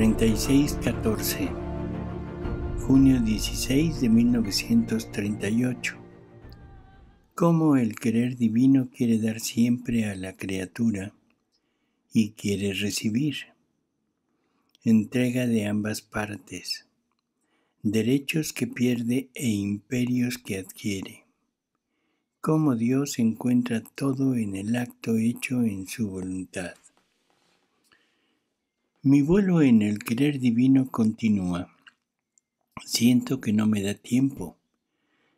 3614, junio 16 de 1938. Cómo el querer divino quiere dar siempre a la criatura y quiere recibir. Entrega de ambas partes. Derechos que pierde e imperios que adquiere. Cómo Dios encuentra todo en el acto hecho en su voluntad. Mi vuelo en el querer divino continúa. Siento que no me da tiempo,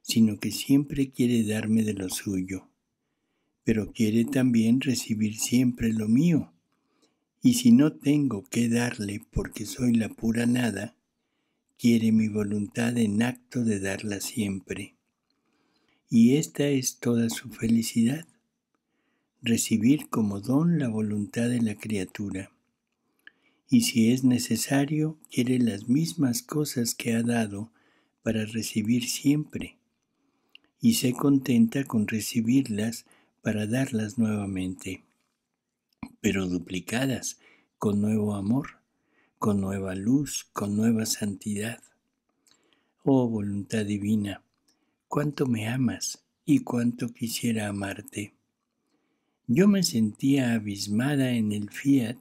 sino que siempre quiere darme de lo suyo, pero quiere también recibir siempre lo mío. Y si no tengo que darle porque soy la pura nada, quiere mi voluntad en acto de darla siempre. Y esta es toda su felicidad, recibir como don la voluntad de la criatura y si es necesario, quiere las mismas cosas que ha dado para recibir siempre, y se contenta con recibirlas para darlas nuevamente, pero duplicadas, con nuevo amor, con nueva luz, con nueva santidad. Oh voluntad divina, cuánto me amas y cuánto quisiera amarte. Yo me sentía abismada en el fiat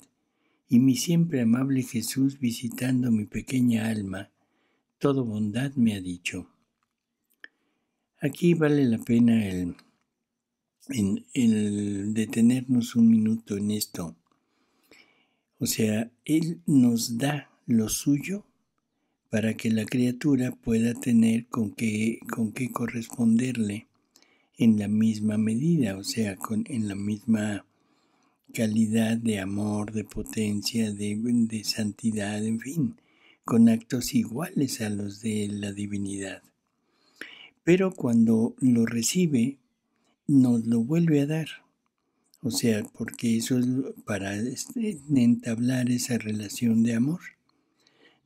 y mi siempre amable Jesús visitando mi pequeña alma, todo bondad me ha dicho. Aquí vale la pena el, el, detenernos un minuto en esto. O sea, Él nos da lo suyo para que la criatura pueda tener con qué, con qué corresponderle en la misma medida, o sea, con, en la misma calidad, de amor, de potencia, de, de santidad, en fin, con actos iguales a los de la divinidad. Pero cuando lo recibe, nos lo vuelve a dar. O sea, porque eso es para este, entablar esa relación de amor.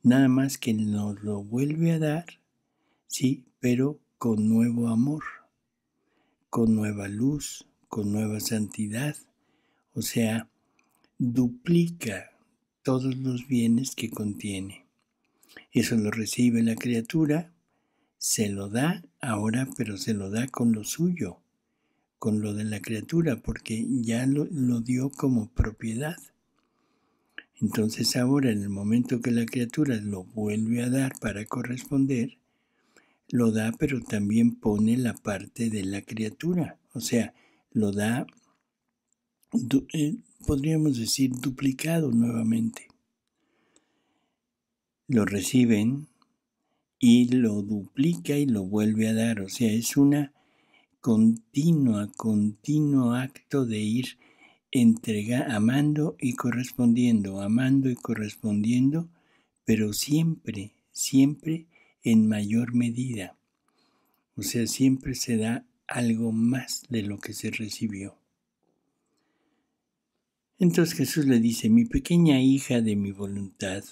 Nada más que nos lo vuelve a dar, sí, pero con nuevo amor, con nueva luz, con nueva santidad, o sea, duplica todos los bienes que contiene. Eso lo recibe la criatura, se lo da ahora, pero se lo da con lo suyo, con lo de la criatura, porque ya lo, dio como propiedad. Entonces ahora, en el momento que la criatura lo vuelve a dar para corresponder, lo da, pero también pone la parte de la criatura, o sea, lo da eh, podríamos decir, duplicado nuevamente. Lo reciben y lo duplica y lo vuelve a dar. O sea, es una continua, continuo acto de ir entregando amando y correspondiendo, amando y correspondiendo, pero siempre, siempre en mayor medida. O sea, siempre se da algo más de lo que se recibió. Entonces Jesús le dice, mi pequeña hija de mi voluntad,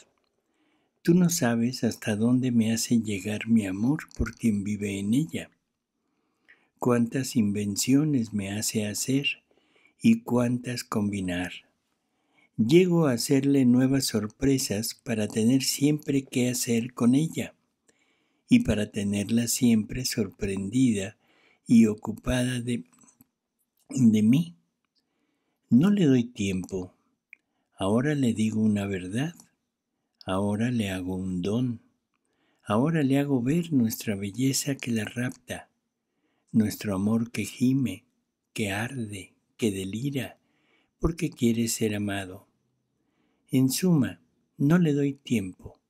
tú no sabes hasta dónde me hace llegar mi amor por quien vive en ella, cuántas invenciones me hace hacer y cuántas combinar. Llego a hacerle nuevas sorpresas para tener siempre qué hacer con ella y para tenerla siempre sorprendida y ocupada de, de mí no le doy tiempo. Ahora le digo una verdad. Ahora le hago un don. Ahora le hago ver nuestra belleza que la rapta, nuestro amor que gime, que arde, que delira, porque quiere ser amado. En suma, no le doy tiempo,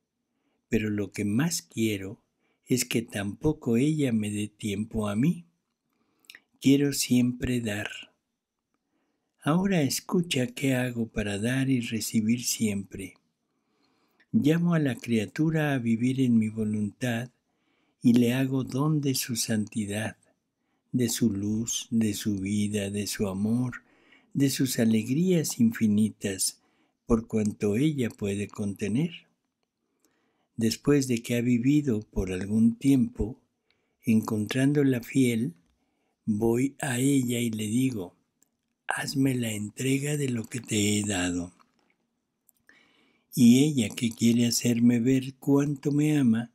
pero lo que más quiero es que tampoco ella me dé tiempo a mí. Quiero siempre dar. Ahora escucha qué hago para dar y recibir siempre. Llamo a la criatura a vivir en mi voluntad y le hago don de su santidad, de su luz, de su vida, de su amor, de sus alegrías infinitas, por cuanto ella puede contener. Después de que ha vivido por algún tiempo, encontrándola fiel, voy a ella y le digo, hazme la entrega de lo que te he dado. Y ella que quiere hacerme ver cuánto me ama,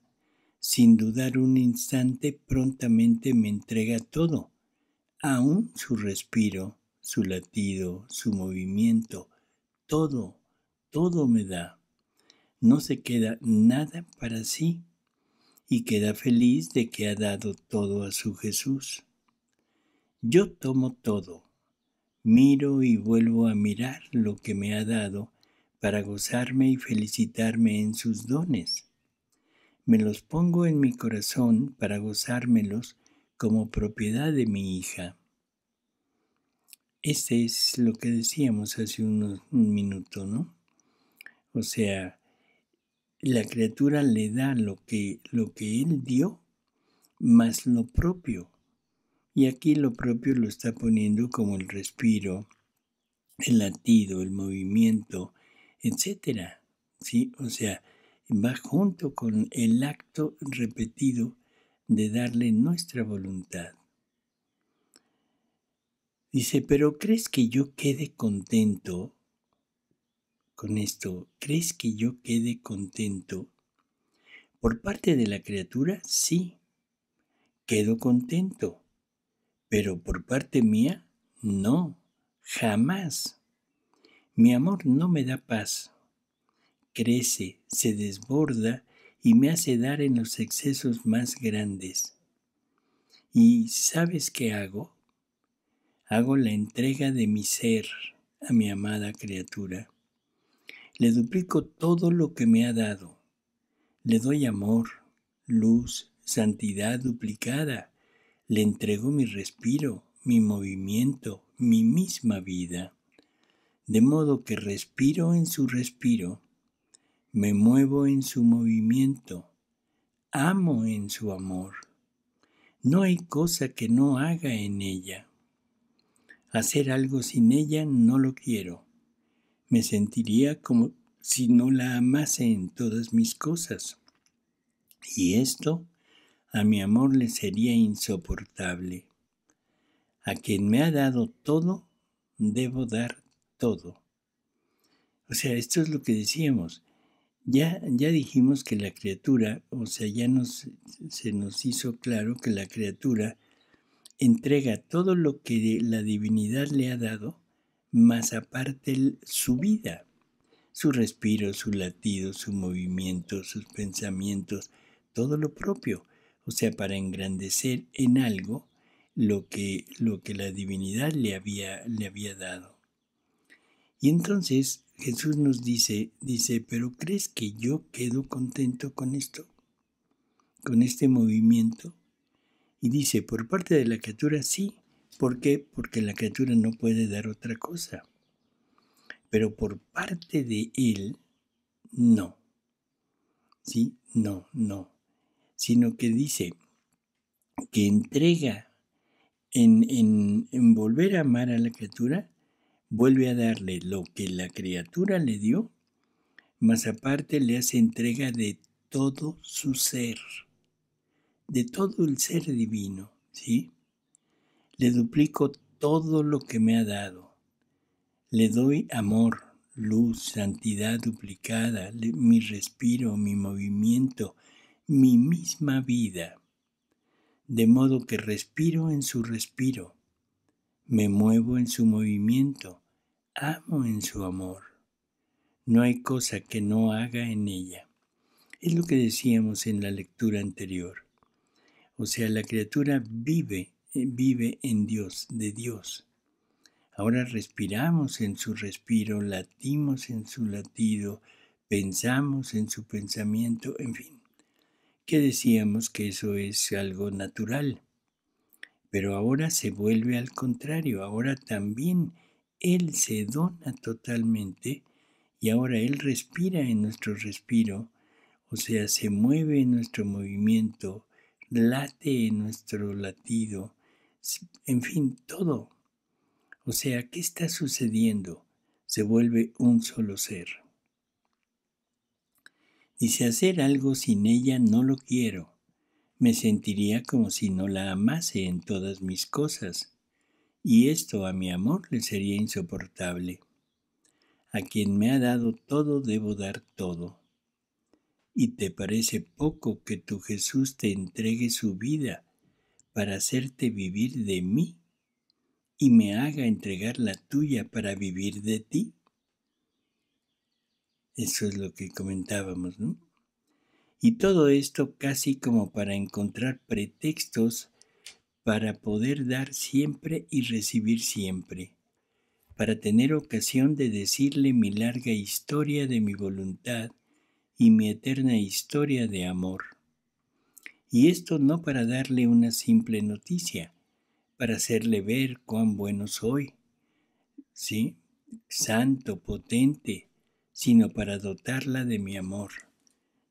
sin dudar un instante prontamente me entrega todo, aún su respiro, su latido, su movimiento, todo, todo me da. No se queda nada para sí y queda feliz de que ha dado todo a su Jesús. Yo tomo todo miro y vuelvo a mirar lo que me ha dado para gozarme y felicitarme en sus dones. Me los pongo en mi corazón para gozármelos como propiedad de mi hija. Este es lo que decíamos hace un minuto, ¿no? O sea, la criatura le da lo que él dio, más lo propio, y aquí lo propio lo está poniendo como el respiro, el latido, el movimiento, etc. ¿Sí? O sea, va junto con el acto repetido de darle nuestra voluntad. Dice, pero ¿crees que yo quede contento con esto? ¿Crees que yo quede contento? Por parte de la criatura, sí, quedo contento. Pero por parte mía, no, jamás. Mi amor no me da paz. Crece, se desborda y me hace dar en los excesos más grandes. ¿Y sabes qué hago? Hago la entrega de mi ser a mi amada criatura. Le duplico todo lo que me ha dado. Le doy amor, luz, santidad duplicada le entrego mi respiro, mi movimiento, mi misma vida, de modo que respiro en su respiro, me muevo en su movimiento, amo en su amor. No hay cosa que no haga en ella. Hacer algo sin ella no lo quiero. Me sentiría como si no la amase en todas mis cosas. Y esto a mi amor le sería insoportable. A quien me ha dado todo, debo dar todo. O sea, esto es lo que decíamos. Ya, ya dijimos que la criatura, o sea, ya se nos hizo claro que la criatura entrega todo lo que la divinidad le ha dado, más aparte su vida, su respiro, su latido, su movimiento, sus pensamientos, todo lo propio o sea, para engrandecer en algo lo que, lo que la divinidad le había, le había dado. Y entonces Jesús nos dice, dice, pero ¿crees que yo quedo contento con esto? ¿Con este movimiento? Y dice, por parte de la criatura sí. ¿Por qué? Porque la criatura no puede dar otra cosa. Pero por parte de él, no. ¿Sí? No, no sino que dice que entrega en, volver a amar a la criatura, vuelve a darle lo que la criatura le dio, más aparte le hace entrega de todo su ser, de todo el ser divino, ¿sí? Le duplico todo lo que me ha dado. Le doy amor, luz, santidad duplicada, mi respiro, mi movimiento, mi misma vida, de modo que respiro en su respiro, me muevo en su movimiento, amo en su amor. No hay cosa que no haga en ella. Es lo que decíamos en la lectura anterior. O sea, la criatura vive, eh, vive en Dios, de Dios. Ahora respiramos en su respiro, latimos en su latido, pensamos en su pensamiento, en fin que decíamos que eso es algo natural. Pero ahora se vuelve al contrario, ahora también Él se dona totalmente y ahora Él respira en nuestro respiro, o sea, se mueve en nuestro movimiento, late en nuestro latido, en fin, todo. O sea, ¿qué está sucediendo? Se vuelve un solo ser y si hacer algo sin ella no lo quiero. Me sentiría como si no la amase en todas mis cosas, y esto a mi amor le sería insoportable. A quien me ha dado todo debo dar todo. ¿Y te parece poco que tu Jesús te entregue su vida para hacerte vivir de mí y me haga entregar la tuya para vivir de ti? Eso es lo que comentábamos, ¿no? Y todo esto casi como para encontrar pretextos para poder dar siempre y recibir siempre, para tener ocasión de decirle mi larga historia de mi voluntad y mi eterna historia de amor. Y esto no para darle una simple noticia, para hacerle ver cuán bueno soy, ¿sí? Santo, potente, sino para dotarla de mi amor,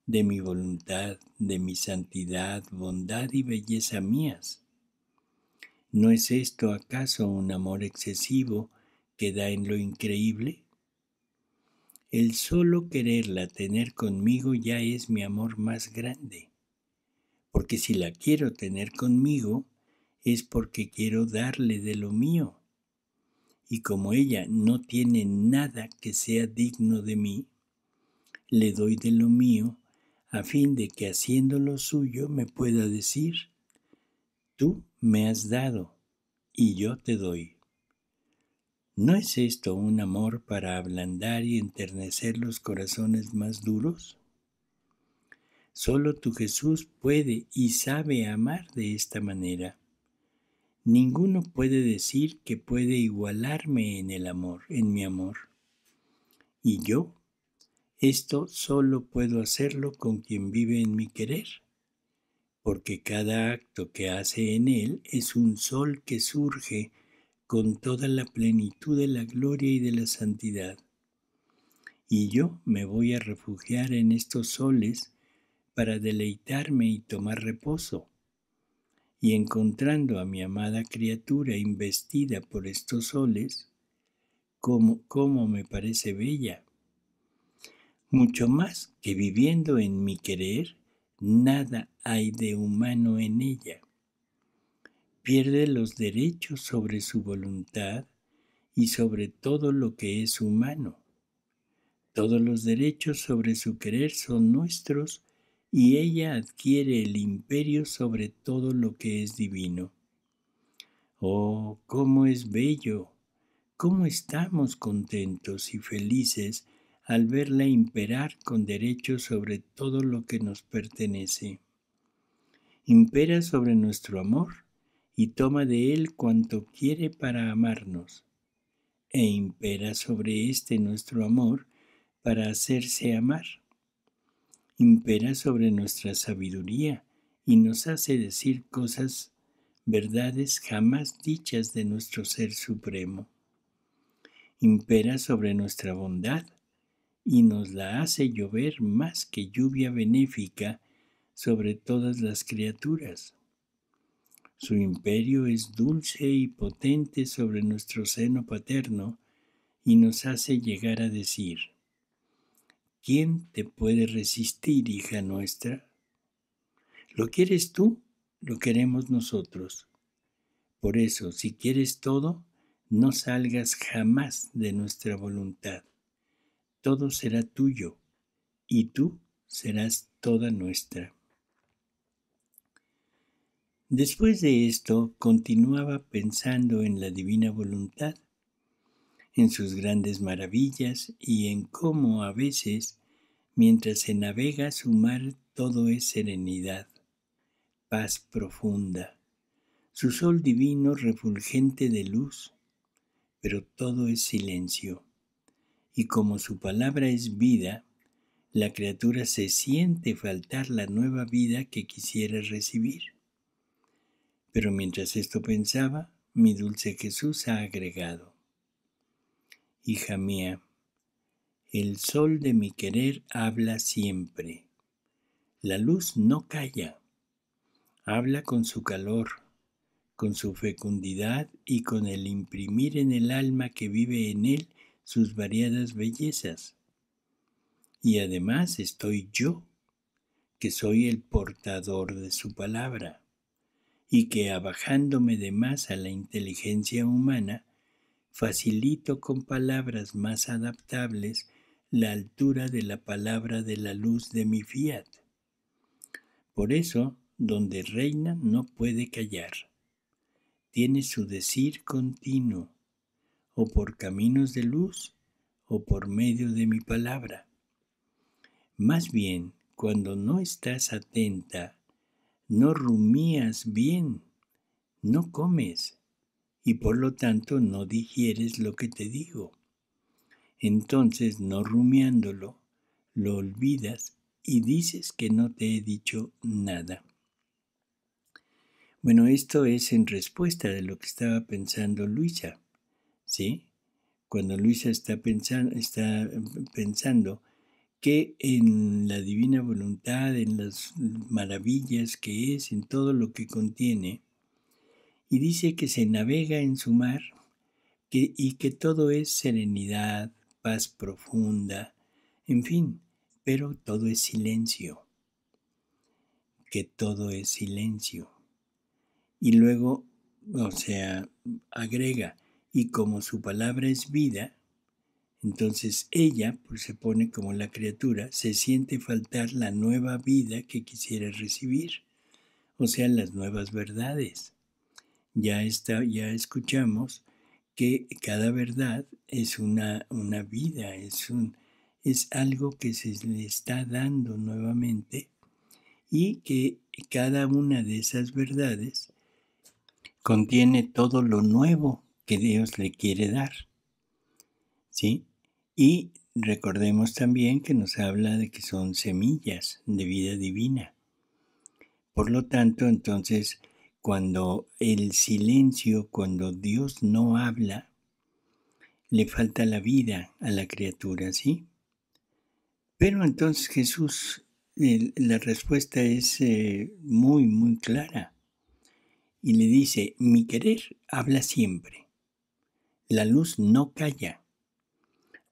de mi voluntad, de mi santidad, bondad y belleza mías. ¿No es esto acaso un amor excesivo que da en lo increíble? El solo quererla tener conmigo ya es mi amor más grande, porque si la quiero tener conmigo es porque quiero darle de lo mío y como ella no tiene nada que sea digno de mí, le doy de lo mío, a fin de que haciendo lo suyo me pueda decir, tú me has dado y yo te doy. ¿No es esto un amor para ablandar y enternecer los corazones más duros? Solo tu Jesús puede y sabe amar de esta manera. Ninguno puede decir que puede igualarme en el amor, en mi amor. ¿Y yo? Esto solo puedo hacerlo con quien vive en mi querer, porque cada acto que hace en él es un sol que surge con toda la plenitud de la gloria y de la santidad. Y yo me voy a refugiar en estos soles para deleitarme y tomar reposo y encontrando a mi amada criatura investida por estos soles, como cómo me parece bella! Mucho más que viviendo en mi querer, nada hay de humano en ella. Pierde los derechos sobre su voluntad y sobre todo lo que es humano. Todos los derechos sobre su querer son nuestros y ella adquiere el imperio sobre todo lo que es divino. Oh, cómo es bello, cómo estamos contentos y felices al verla imperar con derecho sobre todo lo que nos pertenece. Impera sobre nuestro amor y toma de él cuanto quiere para amarnos, e impera sobre este nuestro amor para hacerse amar impera sobre nuestra sabiduría y nos hace decir cosas, verdades jamás dichas de nuestro Ser Supremo. Impera sobre nuestra bondad y nos la hace llover más que lluvia benéfica sobre todas las criaturas. Su imperio es dulce y potente sobre nuestro seno paterno y nos hace llegar a decir, ¿Quién te puede resistir, hija nuestra? ¿Lo quieres tú? Lo queremos nosotros. Por eso, si quieres todo, no salgas jamás de nuestra voluntad. Todo será tuyo y tú serás toda nuestra. Después de esto, continuaba pensando en la divina voluntad en sus grandes maravillas y en cómo a veces, mientras se navega su mar, todo es serenidad, paz profunda, su sol divino refulgente de luz, pero todo es silencio. Y como su palabra es vida, la criatura se siente faltar la nueva vida que quisiera recibir. Pero mientras esto pensaba, mi dulce Jesús ha agregado, hija mía, el sol de mi querer habla siempre. La luz no calla, habla con su calor, con su fecundidad y con el imprimir en el alma que vive en él sus variadas bellezas. Y además estoy yo, que soy el portador de su palabra, y que abajándome de más a la inteligencia humana, facilito con palabras más adaptables la altura de la palabra de la luz de mi fiat. Por eso, donde reina no puede callar. Tiene su decir continuo, o por caminos de luz, o por medio de mi palabra. Más bien, cuando no estás atenta, no rumías bien, no comes, y por lo tanto no digieres lo que te digo. Entonces, no rumiándolo, lo olvidas y dices que no te he dicho nada. Bueno, esto es en respuesta de lo que estaba pensando Luisa, ¿sí? Cuando Luisa está pensando, está pensando que en la divina voluntad, en las maravillas que es, en todo lo que contiene, y dice que se navega en su mar y que todo es serenidad, paz profunda, en fin, pero todo es silencio, que todo es silencio. Y luego, o sea, agrega, y como su palabra es vida, entonces ella, pues se pone como la criatura, se siente faltar la nueva vida que quisiera recibir, o sea, las nuevas verdades ya, está, ya escuchamos que cada verdad es una, una vida, es, un, es algo que se le está dando nuevamente y que cada una de esas verdades contiene todo lo nuevo que Dios le quiere dar. ¿Sí? Y recordemos también que nos habla de que son semillas de vida divina. Por lo tanto, entonces, cuando el silencio, cuando Dios no habla, le falta la vida a la criatura, ¿sí? Pero entonces Jesús, la respuesta es eh, muy, muy clara. Y le dice, mi querer habla siempre. La luz no calla.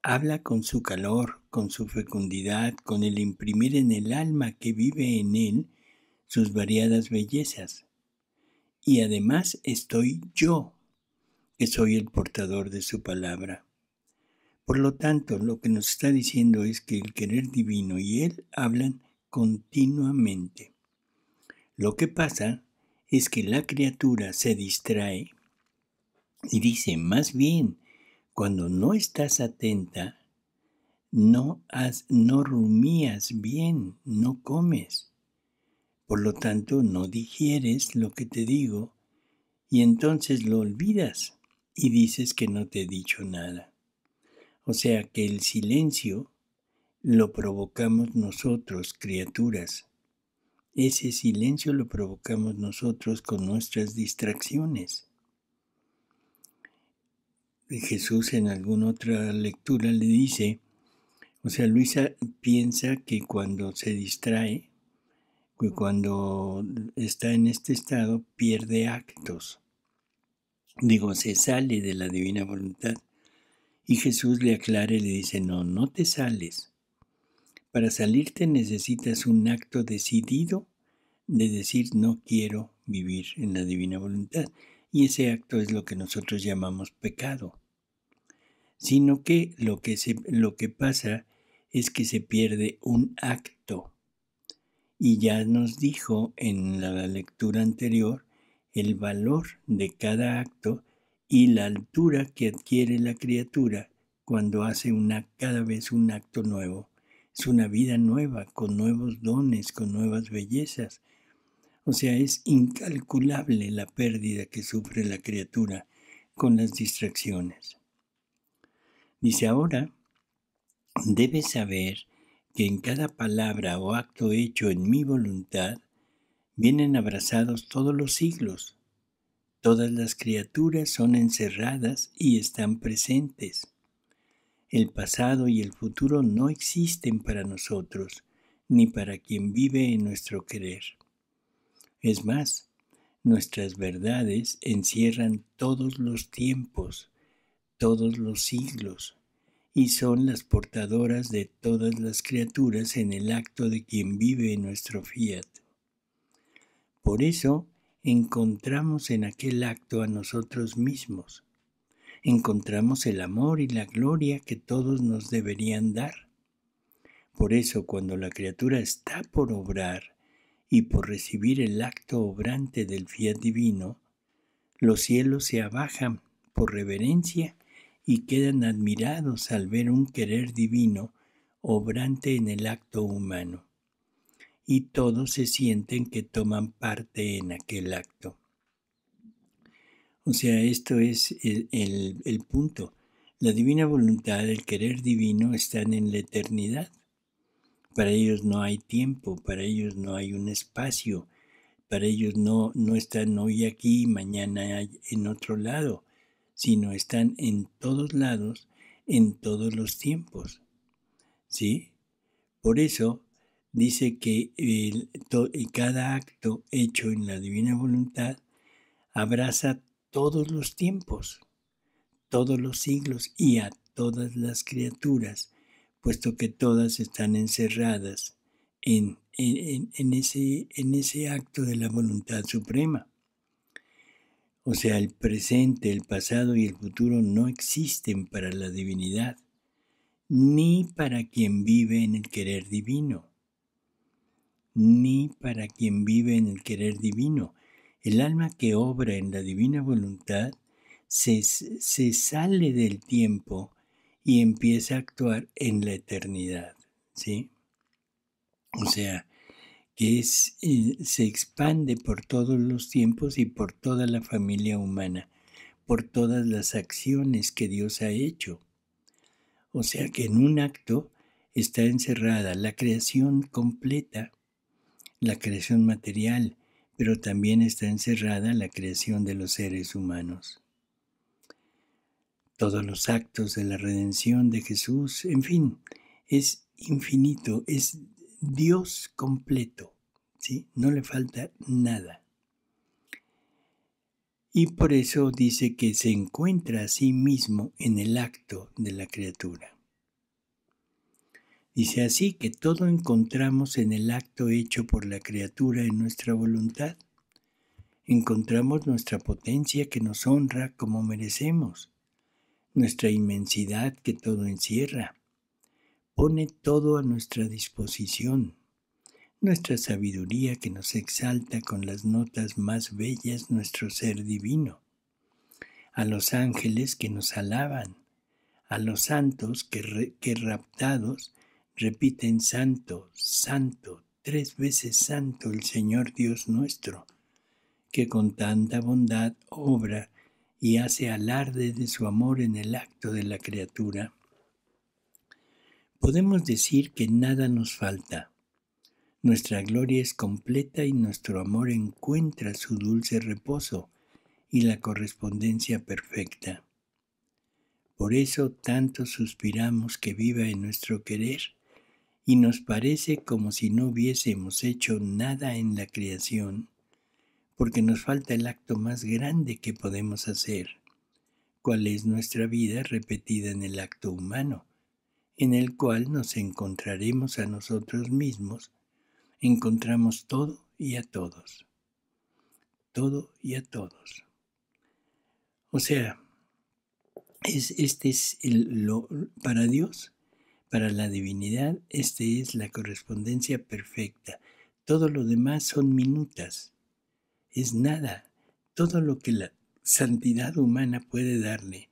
Habla con su calor, con su fecundidad, con el imprimir en el alma que vive en él sus variadas bellezas y además estoy yo, que soy el portador de su palabra. Por lo tanto, lo que nos está diciendo es que el querer divino y él hablan continuamente. Lo que pasa es que la criatura se distrae y dice, más bien, cuando no estás atenta, no, has, no rumías bien, no comes. Por lo tanto, no digieres lo que te digo y entonces lo olvidas y dices que no te he dicho nada. O sea que el silencio lo provocamos nosotros, criaturas. Ese silencio lo provocamos nosotros con nuestras distracciones. Jesús en alguna otra lectura le dice, o sea, Luisa piensa que cuando se distrae, cuando está en este estado pierde actos. Digo, se sale de la divina voluntad. Y Jesús le aclara y le dice, no, no te sales. Para salirte necesitas un acto decidido de decir, no quiero vivir en la divina voluntad. Y ese acto es lo que nosotros llamamos pecado. Sino que lo que, se, lo que pasa es que se pierde un acto y ya nos dijo en la lectura anterior el valor de cada acto y la altura que adquiere la criatura cuando hace una, cada vez un acto nuevo. Es una vida nueva, con nuevos dones, con nuevas bellezas. O sea, es incalculable la pérdida que sufre la criatura con las distracciones. Dice ahora, debes saber que en cada palabra o acto hecho en mi voluntad vienen abrazados todos los siglos. Todas las criaturas son encerradas y están presentes. El pasado y el futuro no existen para nosotros, ni para quien vive en nuestro querer. Es más, nuestras verdades encierran todos los tiempos, todos los siglos, y son las portadoras de todas las criaturas en el acto de quien vive en nuestro fiat. Por eso encontramos en aquel acto a nosotros mismos. Encontramos el amor y la gloria que todos nos deberían dar. Por eso cuando la criatura está por obrar y por recibir el acto obrante del fiat divino, los cielos se abajan por reverencia y quedan admirados al ver un querer divino obrante en el acto humano. Y todos se sienten que toman parte en aquel acto. O sea, esto es el, punto. La divina voluntad, el querer divino están en la eternidad. Para ellos no hay tiempo, para ellos no hay un espacio, para ellos no, no están hoy aquí y mañana en otro lado sino están en todos lados, en todos los tiempos. ¿Sí? Por eso dice que el, cada acto hecho en la divina voluntad abraza todos los tiempos, todos los siglos y a todas las criaturas, puesto que todas están encerradas en, ese, en ese acto de la voluntad suprema. O sea, el presente, el pasado y el futuro no existen para la divinidad, ni para quien vive en el querer divino, ni para quien vive en el querer divino. El alma que obra en la divina voluntad se, sale del tiempo y empieza a actuar en la eternidad, ¿sí? O sea, que eh, se expande por todos los tiempos y por toda la familia humana, por todas las acciones que Dios ha hecho. O sea que en un acto está encerrada la creación completa, la creación material, pero también está encerrada la creación de los seres humanos. Todos los actos de la redención de Jesús, en fin, es infinito, es Dios completo, ¿sí? No le falta nada. Y por eso dice que se encuentra a sí mismo en el acto de la criatura. Dice así que todo encontramos en el acto hecho por la criatura en nuestra voluntad. Encontramos nuestra potencia que nos honra como merecemos, nuestra inmensidad que todo encierra, pone todo a nuestra disposición. Nuestra sabiduría que nos exalta con las notas más bellas nuestro ser divino. A los ángeles que nos alaban. A los santos que, que raptados repiten santo, santo, tres veces santo el Señor Dios nuestro, que con tanta bondad obra y hace alarde de su amor en el acto de la criatura podemos decir que nada nos falta. Nuestra gloria es completa y nuestro amor encuentra su dulce reposo y la correspondencia perfecta. Por eso tanto suspiramos que viva en nuestro querer y nos parece como si no hubiésemos hecho nada en la creación, porque nos falta el acto más grande que podemos hacer, cuál es nuestra vida repetida en el acto humano en el cual nos encontraremos a nosotros mismos, encontramos todo y a todos, todo y a todos. O sea, es, este es el, para Dios, para la divinidad, esta es la correspondencia perfecta. Todo lo demás son minutas, es nada, todo lo que la santidad humana puede darle.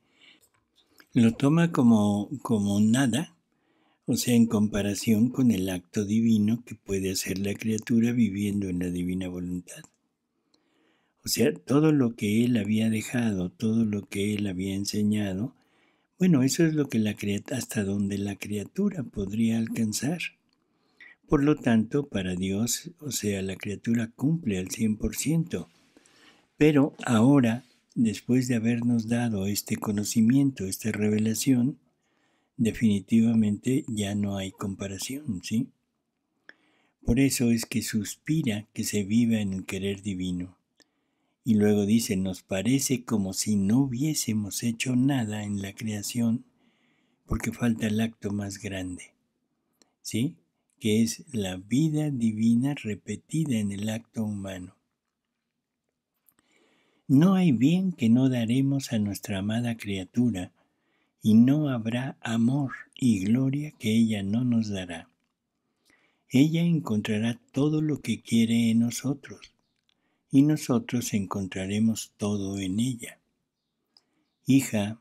Lo toma como, como nada o sea, en comparación con el acto divino que puede hacer la criatura viviendo en la divina voluntad. O sea, todo lo que él había dejado, todo lo que él había enseñado, bueno, eso es lo que la hasta donde la criatura podría alcanzar. Por lo tanto, para Dios, o sea, la criatura cumple al 100%. Pero ahora, después de habernos dado este conocimiento, esta revelación, definitivamente ya no hay comparación, ¿sí? Por eso es que suspira que se viva en el querer divino. Y luego dice, nos parece como si no hubiésemos hecho nada en la creación, porque falta el acto más grande, ¿sí? Que es la vida divina repetida en el acto humano. No hay bien que no daremos a nuestra amada criatura, y no habrá amor y gloria que ella no nos dará. Ella encontrará todo lo que quiere en nosotros, y nosotros encontraremos todo en ella. Hija,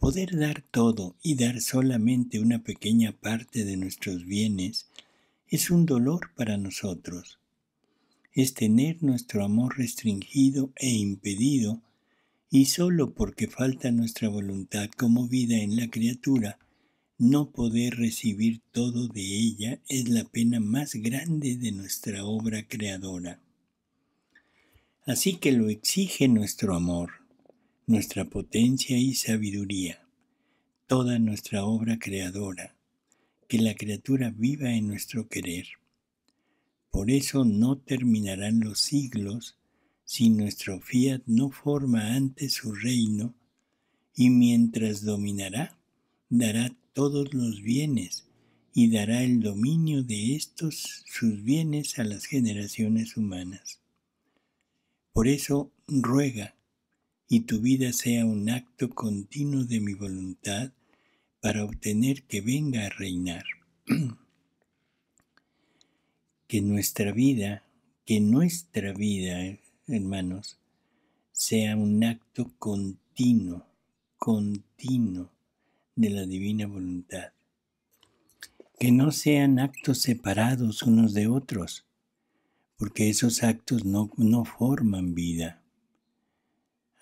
poder dar todo y dar solamente una pequeña parte de nuestros bienes es un dolor para nosotros. Es tener nuestro amor restringido e impedido y solo porque falta nuestra voluntad como vida en la criatura, no poder recibir todo de ella es la pena más grande de nuestra obra creadora. Así que lo exige nuestro amor, nuestra potencia y sabiduría, toda nuestra obra creadora, que la criatura viva en nuestro querer. Por eso no terminarán los siglos si nuestro fiat no forma antes su reino, y mientras dominará, dará todos los bienes, y dará el dominio de estos sus bienes a las generaciones humanas. Por eso ruega, y tu vida sea un acto continuo de mi voluntad, para obtener que venga a reinar. que nuestra vida, que nuestra vida hermanos, sea un acto continuo, continuo de la divina voluntad. Que no sean actos separados unos de otros, porque esos actos no, forman vida.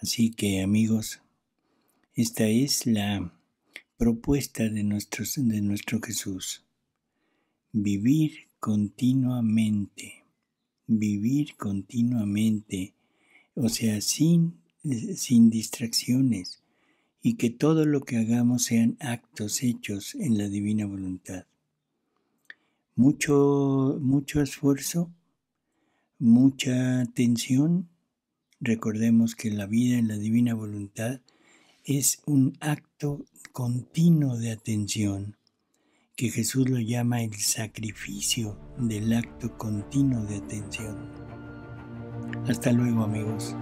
Así que amigos, esta es la propuesta de, nuestros, de nuestro Jesús. Vivir continuamente vivir continuamente, o sea, sin, sin distracciones, y que todo lo que hagamos sean actos hechos en la divina voluntad. Mucho, mucho esfuerzo, mucha atención, Recordemos que la vida en la divina voluntad es un acto continuo de atención que Jesús lo llama el sacrificio del acto continuo de atención. Hasta luego amigos.